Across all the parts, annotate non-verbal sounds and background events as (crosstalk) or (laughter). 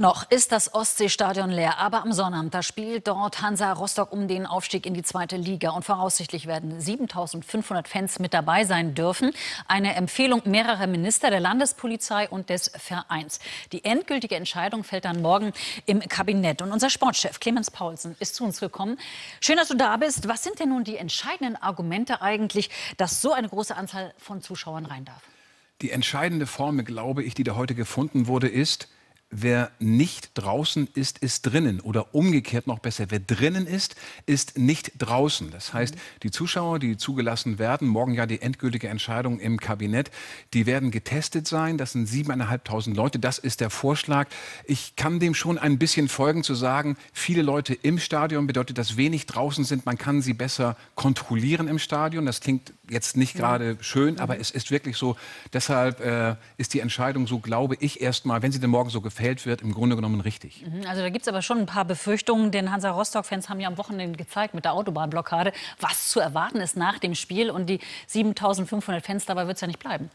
Noch ist das Ostseestadion leer, aber am Sonnabend, da spielt dort Hansa Rostock um den Aufstieg in die zweite Liga. Und voraussichtlich werden 7500 Fans mit dabei sein dürfen. Eine Empfehlung mehrerer Minister, der Landespolizei und des Vereins. Die endgültige Entscheidung fällt dann morgen im Kabinett. Und unser Sportchef Clemens Paulsen ist zu uns gekommen. Schön, dass du da bist. Was sind denn nun die entscheidenden Argumente eigentlich, dass so eine große Anzahl von Zuschauern rein darf? Die entscheidende Formel, glaube ich, die da heute gefunden wurde, ist, wer nicht draußen ist, ist drinnen oder umgekehrt noch besser, wer drinnen ist, ist nicht draußen. Das mhm. heißt, die Zuschauer, die zugelassen werden, morgen ja die endgültige Entscheidung im Kabinett, die werden getestet sein. Das sind siebeneinhalbtausend Leute. Das ist der Vorschlag. Ich kann dem schon ein bisschen folgen zu sagen, viele Leute im Stadion bedeutet, dass wenig draußen sind. Man kann sie besser kontrollieren im Stadion. Das klingt jetzt nicht gerade schön, aber mhm. es ist wirklich so. Deshalb äh, ist die Entscheidung, so glaube ich erstmal, wenn sie denn morgen so gefällt wird, im Grunde genommen richtig. Mhm, also da gibt es aber schon ein paar Befürchtungen, denn Hansa Rostock-Fans haben ja am Wochenende gezeigt mit der Autobahnblockade, was zu erwarten ist nach dem Spiel. Und die 7500 Fans, dabei wird es ja nicht bleiben.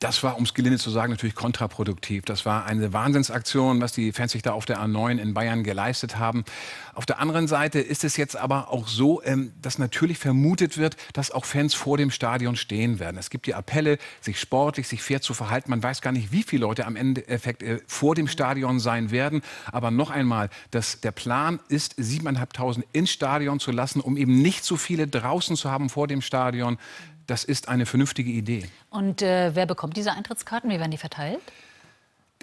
Das war, um es gelinde zu sagen, natürlich kontraproduktiv. Das war eine Wahnsinnsaktion, was die Fans sich da auf der A9 in Bayern geleistet haben. Auf der anderen Seite ist es jetzt aber auch so, ähm, dass natürlich vermutet wird, dass auch Fans vor dem Stadion stehen werden. Es gibt die Appelle, sich sportlich, sich fair zu verhalten. Man weiß gar nicht, wie viele Leute am Endeffekt äh, vor dem Stadion sein werden. Aber noch einmal, dass der Plan ist, siebeneinhalbtausend ins Stadion zu lassen, um eben nicht so viele draußen zu haben vor dem Stadion. Das ist eine vernünftige Idee. Und äh, wer bekommt diese Eintrittskarten? Wie werden die verteilt?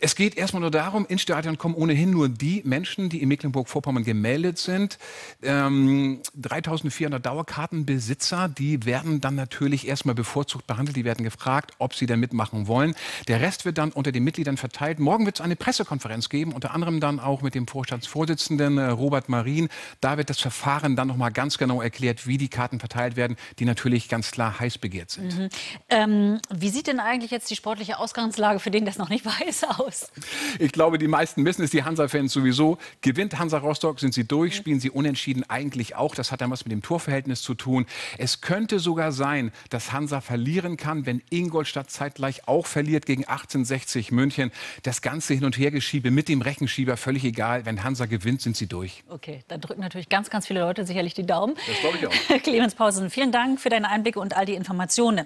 Es geht erstmal nur darum, ins Stadion kommen ohnehin nur die Menschen, die in Mecklenburg-Vorpommern gemeldet sind. Ähm, 3400 Dauerkartenbesitzer, die werden dann natürlich erstmal bevorzugt behandelt. Die werden gefragt, ob sie denn mitmachen wollen. Der Rest wird dann unter den Mitgliedern verteilt. Morgen wird es eine Pressekonferenz geben, unter anderem dann auch mit dem Vorstandsvorsitzenden äh, Robert Marien. Da wird das Verfahren dann nochmal ganz genau erklärt, wie die Karten verteilt werden, die natürlich ganz klar heiß begehrt sind. Mhm. Ähm, wie sieht denn eigentlich jetzt die sportliche Ausgangslage für den, der es noch nicht (laughs) weiß, aus? aus? Ich glaube, die meisten wissen es, die Hansa-Fans sowieso. Gewinnt Hansa Rostock, sind sie durch, spielen sie unentschieden eigentlich auch. Das hat dann was mit dem Torverhältnis zu tun. Es könnte sogar sein, dass Hansa verlieren kann, wenn Ingolstadt zeitgleich auch verliert gegen 1860 München. Das ganze Hin- und Hergeschiebe mit dem Rechenschieber, völlig egal. Wenn Hansa gewinnt, sind sie durch. Okay, da drücken natürlich ganz, ganz viele Leute sicherlich die Daumen. Das glaube ich auch. (laughs) Clemens Pausen, vielen Dank für deine Einblicke und all die Informationen.